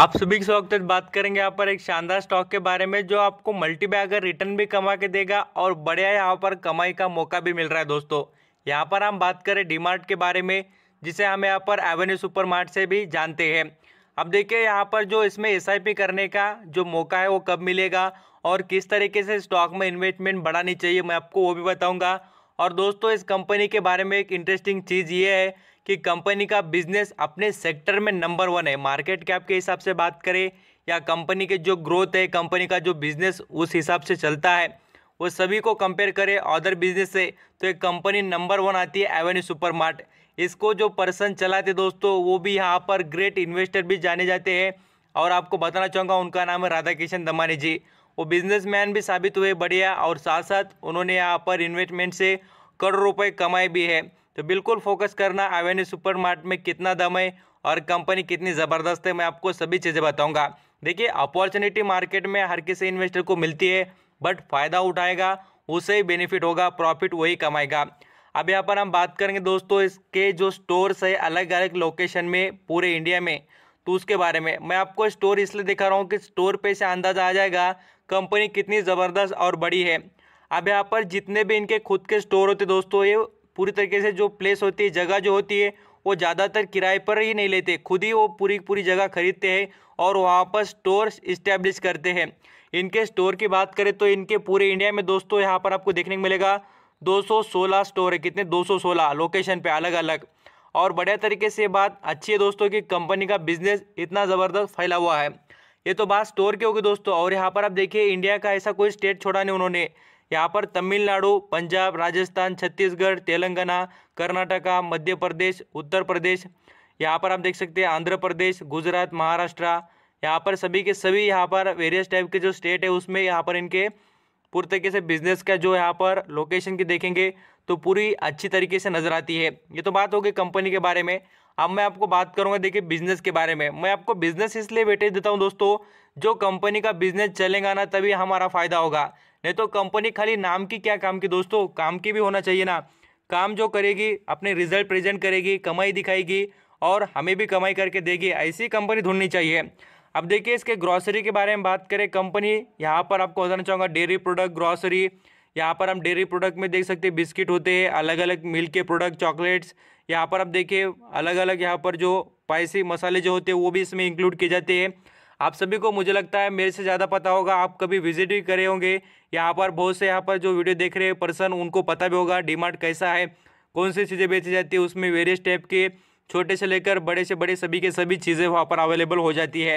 आप सभी के स्वागत बात करेंगे यहाँ पर एक शानदार स्टॉक के बारे में जो आपको मल्टी बैगर रिटर्न भी कमा के देगा और बढ़िया यहाँ पर कमाई का मौका भी मिल रहा है दोस्तों यहाँ पर हम बात करें डीमार्ट के बारे में जिसे हम यहाँ पर एवेन्यू सुपरमार्ट से भी जानते हैं अब देखिए यहाँ पर जो इसमें एस करने का जो मौका है वो कब मिलेगा और किस तरीके से स्टॉक में इन्वेस्टमेंट बढ़ानी चाहिए मैं आपको वो भी बताऊँगा और दोस्तों इस कंपनी के बारे में एक इंटरेस्टिंग चीज़ ये है कि कंपनी का बिजनेस अपने सेक्टर में नंबर वन है मार्केट कैप के हिसाब से बात करें या कंपनी के जो ग्रोथ है कंपनी का जो बिजनेस उस हिसाब से चलता है वो सभी को कंपेयर करें अदर बिजनेस से तो एक कंपनी नंबर वन आती है एवेन्यू सुपरमार्ट इसको जो पर्सन चलाते दोस्तों वो भी यहाँ पर ग्रेट इन्वेस्टर भी जाने जाते हैं और आपको बताना चाहूँगा उनका नाम है राधा किशन दमानी जी वो बिजनेसमैन भी साबित हुए बढ़िया और साथ साथ उन्होंने यहाँ पर इन्वेस्टमेंट से करोड़ रुपए कमाए भी है तो बिल्कुल फोकस करना एवेन्यू सुपरमार्ट में कितना दम है और कंपनी कितनी ज़बरदस्त है मैं आपको सभी चीज़ें बताऊंगा देखिए अपॉर्चुनिटी मार्केट में हर किसी इन्वेस्टर को मिलती है बट फ़ायदा उठाएगा उसे ही बेनिफिट होगा प्रॉफिट वही कमाएगा अब यहाँ पर हम बात करेंगे दोस्तों इसके जो स्टोर्स है अलग अलग लोकेशन में पूरे इंडिया में तो उसके बारे में मैं आपको स्टोर इसलिए दिखा रहा हूँ कि स्टोर पर से अंदाजा आ जाएगा कंपनी कितनी ज़बरदस्त और बड़ी है अब यहाँ पर जितने भी इनके खुद के स्टोर होते दोस्तों ये पूरी तरीके से जो प्लेस होती है जगह जो होती है वो ज़्यादातर किराए पर ही नहीं लेते खुद ही वो पूरी पूरी जगह खरीदते हैं और वहाँ पर स्टोर इस्टेब्लिश करते हैं इनके स्टोर की बात करें तो इनके पूरे इंडिया में दोस्तों यहाँ पर आपको देखने को मिलेगा 216 स्टोर है कितने 216 लोकेशन पे अलग अलग और बढ़िया तरीके से बात अच्छी है दोस्तों कि कंपनी का बिजनेस इतना ज़बरदस्त फैला हुआ है ये तो बात स्टोर की होगी दोस्तों और यहाँ पर आप देखिए इंडिया का ऐसा कोई स्टेट छोड़ा नहीं उन्होंने यहाँ पर तमिलनाडु पंजाब राजस्थान छत्तीसगढ़ तेलंगाना कर्नाटका मध्य प्रदेश उत्तर प्रदेश यहाँ पर आप देख सकते हैं आंध्र प्रदेश गुजरात महाराष्ट्र यहाँ पर सभी के सभी यहाँ पर वेरियस टाइप के जो स्टेट है उसमें यहाँ पर इनके पूरी तरीके से बिजनेस का जो यहाँ पर लोकेशन की देखेंगे तो पूरी अच्छी तरीके से नज़र आती है ये तो बात हो गई कंपनी के बारे में अब मैं आपको बात करूंगा देखिए बिजनेस के बारे में मैं आपको बिजनेस इसलिए बेटे देता हूँ दोस्तों जो कंपनी का बिजनेस चलेगा ना तभी हमारा फायदा होगा नहीं तो कंपनी खाली नाम की क्या काम की दोस्तों काम की भी होना चाहिए ना काम जो करेगी अपने रिजल्ट प्रेजेंट करेगी कमाई दिखाएगी और हमें भी कमाई करके देगी ऐसी कंपनी ढूंढनी चाहिए अब देखिए इसके ग्रॉसरी के बारे में बात करें कंपनी यहाँ पर आपको बताना चाहूँगा डेयरी प्रोडक्ट ग्रॉसरी यहाँ पर हम डेयरी प्रोडक्ट में देख सकते हैं बिस्किट होते हैं अलग अलग मिल्क के प्रोडक्ट चॉकलेट्स यहाँ पर आप देखिए अलग अलग यहाँ पर जो स्पाइसी मसाले जो होते हैं वो भी इसमें इंक्लूड किए जाते हैं आप सभी को मुझे लगता है मेरे से ज़्यादा पता होगा आप कभी विजिट भी करे होंगे यहाँ पर बहुत से यहाँ पर जो वीडियो देख रहे हैं पर्सन उनको पता भी होगा डिमांड कैसा है कौन सी चीज़ें बेची जाती है उसमें वेरियस टाइप के छोटे से लेकर बड़े से बड़े सभी के सभी चीज़ें वहाँ पर अवेलेबल हो जाती है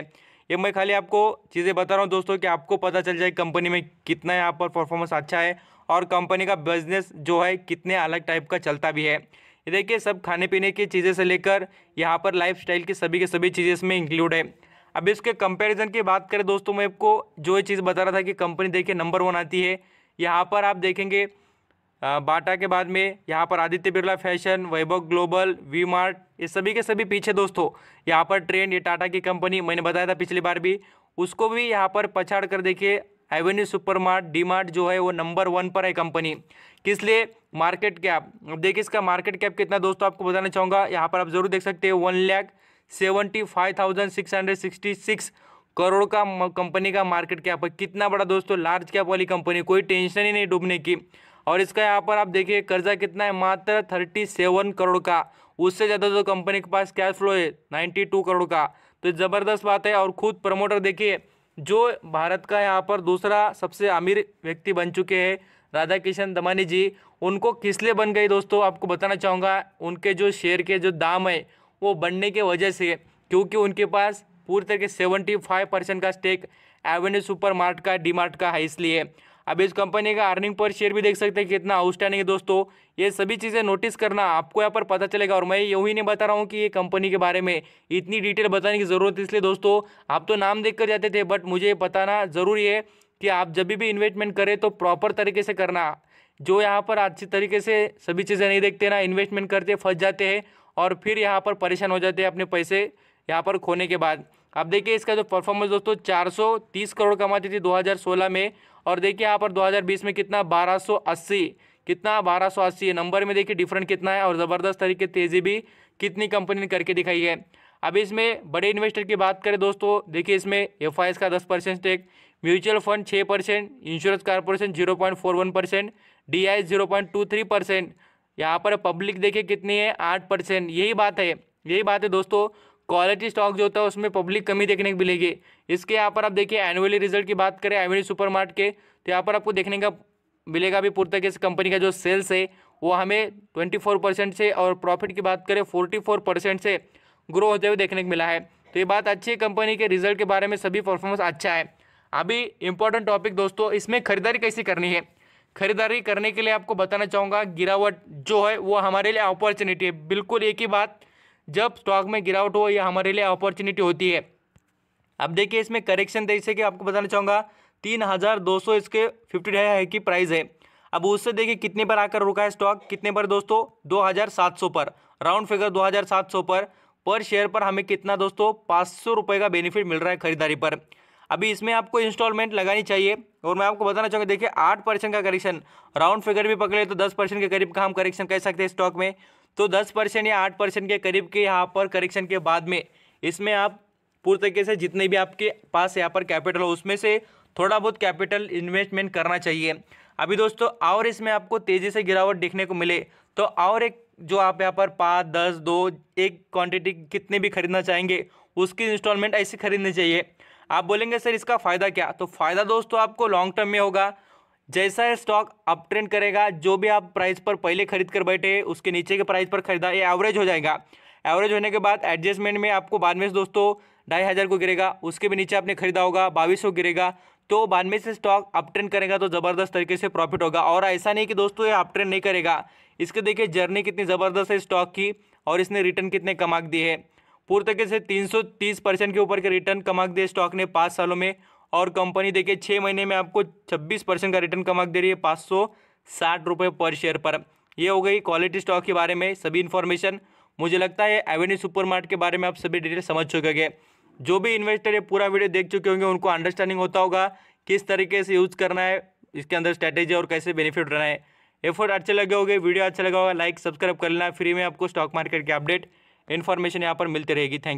ये मैं खाली आपको चीज़ें बता रहा हूँ दोस्तों कि आपको पता चल जाए कंपनी में कितना यहाँ पर परफॉर्मेंस अच्छा है और कंपनी का बिजनेस जो है कितने अलग टाइप का चलता भी है ये देखिए सब खाने पीने की चीज़ें से लेकर यहाँ पर लाइफ की सभी के सभी चीज़ें इसमें इंक्लूड है अब इसके कंपैरिजन की बात करें दोस्तों मैं आपको जो ये चीज़ बता रहा था कि कंपनी देखिए नंबर वन आती है यहाँ पर आप देखेंगे बाटा के बाद में यहाँ पर Aditya Birla fashion Vaibhav global V mart ये सभी के सभी पीछे दोस्तों यहाँ पर ट्रेंड ये टाटा की कंपनी मैंने बताया था पिछली बार भी उसको भी यहाँ पर पछाड़ कर देखिए avenue super mart D mart जो है वो नंबर वन पर है कंपनी किस लिए मार्केट कैप अब देखिए इसका मार्केट कैप कितना दोस्तों आपको बताना चाहूँगा यहाँ पर आप जरूर देख सकते हैं one lakh seventy five thousand six hundred sixty six crore का कंपनी का मार्केट कैप है कितना बड़ा दोस्तों लार्ज कैप वाली कंपनी कोई टेंशन ही नहीं डूबने की और इसका यहाँ पर आप देखिए कर्जा कितना है मात्र थर्टी सेवन करोड़ का उससे ज़्यादा जो तो कंपनी के पास कैश फ्लो है नाइन्टी टू करोड़ का तो ज़बरदस्त बात है और खुद प्रमोटर देखिए जो भारत का यहाँ पर दूसरा सबसे अमीर व्यक्ति बन चुके हैं राधा किशन दमानी जी उनको किस लिए बन गई दोस्तों आपको बताना चाहूँगा उनके जो शेयर के जो दाम है वो बनने के वजह से क्योंकि उनके पास पूरी तरह के सेवेंटी फाइव परसेंट का स्टेक एवेन्यू सुपर मार्ट का डी मार्ट का है इसलिए अब इस कंपनी का अर्निंग पर शेयर भी देख सकते हैं कितना आउटस्टैंडिंग है दोस्तों ये सभी चीज़ें नोटिस करना आपको यहाँ पर पता चलेगा और मैं यही नहीं बता रहा हूँ कि ये कंपनी के बारे में इतनी डिटेल बताने की ज़रूरत इसलिए दोस्तों आप तो नाम देख कर जाते थे बट मुझे बताना ज़रूरी है कि आप जब भी इन्वेस्टमेंट करें तो प्रॉपर तरीके से करना जो यहाँ पर अच्छी तरीके से सभी चीज़ें नहीं देखते ना इन्वेस्टमेंट करते फंस जाते हैं और फिर यहाँ पर परेशान हो जाते हैं अपने पैसे यहाँ पर खोने के बाद अब देखिए इसका जो परफॉर्मेंस दोस्तों 430 करोड़ कमाती थी 2016 में और देखिए यहाँ पर 2020 में कितना 1280 कितना 1280 नंबर में देखिए डिफरेंट कितना है और ज़बरदस्त तरीके तेज़ी भी कितनी कंपनी ने करके दिखाई है अब इसमें बड़े इन्वेस्टर की बात करें दोस्तों देखिए इसमें एफ का दस परसेंट स्टेक म्यूचुअल फंड छः percent insurance corporation zero point four one percent D I zero point two three percent यहाँ पर पब्लिक देखिए कितनी है आठ परसेंट यही बात है यही बात है दोस्तों क्वालिटी स्टॉक जो होता है उसमें पब्लिक कमी देखने को मिलेगी इसके यहाँ पर आप देखिए एनुअली रिजल्ट की बात करें एवेन्यू सुपर के तो यहाँ पर आपको देखने का मिलेगा भी पूर्त तरीके से कंपनी का जो सेल्स है वो हमें ट्वेंटी फोर परसेंट से और प्रॉफिट की बात करें फोर्टी फोर परसेंट से ग्रो होते हुए देखने को मिला है तो ये बात अच्छी है कंपनी के रिजल्ट के बारे में सभी परफॉर्मेंस अच्छा है अभी इंपॉर्टेंट टॉपिक दोस्तों इसमें खरीदारी कैसे करनी है खरीदारी करने के लिए आपको बताना चाहूँगा गिरावट जो है वो हमारे लिए अपॉर्चुनिटी है बिल्कुल एक ही बात जब स्टॉक में गिरावट हो यह हमारे लिए अपॉर्चुनिटी होती है अब देखिए इसमें करेक्शन जैसे तो कि आपको बताना चाहूँगा तीन हज़ार दो सौ इसके फिफ्टी है कि प्राइस है अब उससे देखिए कितने पर आकर रुका है स्टॉक कितने पर दोस्तों दो हज़ार सात सौ पर राउंड फिगर दो हज़ार सात सौ पर पर शेयर पर हमें कितना दोस्तों पाँच सौ रुपये का बेनिफिट मिल रहा है खरीदारी पर अभी इसमें आपको इंस्टॉलमेंट लगानी चाहिए और मैं आपको बताना चाहूँगा देखिए आठ परसेंट का करेक्शन राउंड फिगर भी पकड़े तो दस परसेंट के करीब का हम करेक्शन कह सकते हैं स्टॉक में तो दस परसेंट या आठ परसेंट के करीब के यहाँ पर करेक्शन के बाद में इसमें आप पूरी तरीके से जितने भी आपके पास यहाँ पर कैपिटल हो उसमें से थोड़ा बहुत कैपिटल इन्वेस्टमेंट करना चाहिए अभी दोस्तों और इसमें आपको तेज़ी से गिरावट देखने को मिले तो और एक जो आप यहाँ पर पाँच दस दो एक क्वांटिटी कितने भी खरीदना चाहेंगे उसकी इंस्टॉलमेंट ऐसी खरीदनी चाहिए आप बोलेंगे सर इसका फ़ायदा क्या तो फ़ायदा दोस्तों आपको लॉन्ग टर्म में होगा जैसा ये स्टॉक अप ट्रेंड करेगा जो भी आप प्राइस पर पहले खरीद कर बैठे उसके नीचे के प्राइस पर खरीदा ये एवरेज हो जाएगा एवरेज होने के बाद एडजस्टमेंट में आपको बाद में दोस्तों ढाई हज़ार को गिरेगा उसके भी नीचे आपने खरीदा होगा बाईस सौ गिरेगा तो बाद में से स्टॉक अप ट्रेंड करेगा तो ज़बरदस्त तरीके से प्रॉफिट होगा और ऐसा नहीं कि दोस्तों ये अप ट्रेंड नहीं करेगा इसके देखिए जर्नी कितनी ज़बरदस्त है स्टॉक की और इसने रिटर्न कितने कमा दिए हैं पूर्व तरीके से 330 परसेंट के ऊपर के रिटर्न कमा दिए स्टॉक ने पाँच सालों में और कंपनी देखिए छः महीने में आपको छब्बीस परसेंट का रिटर्न कमा दे रही है पाँच सौ साठ रुपये पर शेयर पर ये हो गई क्वालिटी स्टॉक के बारे में सभी इन्फॉर्मेशन मुझे लगता है एवेन्यू सुपरमार्ट के बारे में आप सभी डिटेल समझ चुके हैं जो भी इन्वेस्टर ये पूरा वीडियो देख चुके होंगे उनको अंडरस्टैंडिंग होता होगा किस तरीके से यूज़ करना है इसके अंदर स्ट्रैटेजी और कैसे बेनिफिट रहना है एफर्ट अच्छे लगे होंगे वीडियो अच्छा लगा होगा लाइक सब्सक्राइब कर लेना फ्री में आपको स्टॉक मार्केट के अपडेट इन्फॉर्मेशन यहाँ पर मिलती रहेगी थैंक